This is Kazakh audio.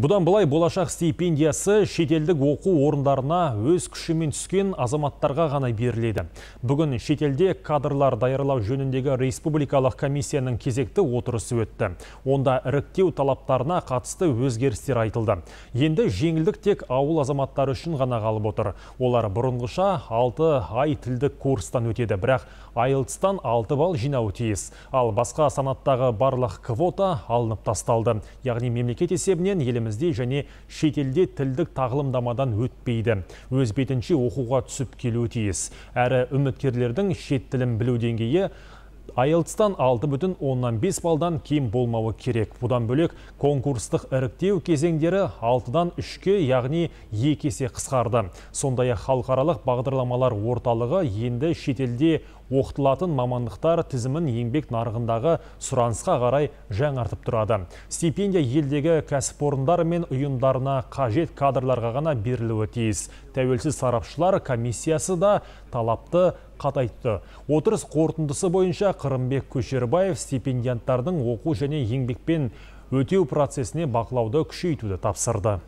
Бұдан былай болашақ стипендиясы шетелдік оқу орындарына өз күшімен түскен азаматтарға ғана беріледі. Бүгін шетелде кадрлар дайырлау жөніндегі республикалық комиссияның кезекті отырысы өтті. Онда іріктеу талаптарына қатысты өзгерістер айтылды. Енді жеңілдік тек ауыл азаматтары үшін ғана қалып отыр. Олар бұрынғыша 6 ай тілдік курстан өтеді, бірақ ielts 6 балл тиіс. Ал басқа санаттағы барлық квота алынып тасталды. Яғни мемлекет есебінен еліміз елімізде және шетелде тілдік тағылымдамадан өтпейді өз бетінше оқуға түсіп келуі тиіс әрі үміткерлердің шет тілін білу деңгейі бүтін тан бес балдан кем болмауы керек. Бұдан бөлек конкурстық іріктеу кезеңдері 6-дан 3-ке, яғни екесе қысқарды. Сондай-ақ халықаралық бағдарламалар орталығы енді шетелде оқытылатын мамандықтар тізімін еңбек нарығындағы сұранысқа қарай жаңартып тұрады. Стипендия елдегі кәсіпорындар мен ұйымдарына қажет кадрларға ғана берілуі тиіс. Тәуелсіз сарапшылар комиссиясы да талапты қатайтты отырыс қортындысы бойынша қырымбек көшербаев стипендианттардың оқу және еңбекпен өтеу процесіне бақылауды күшейтуді тапсырды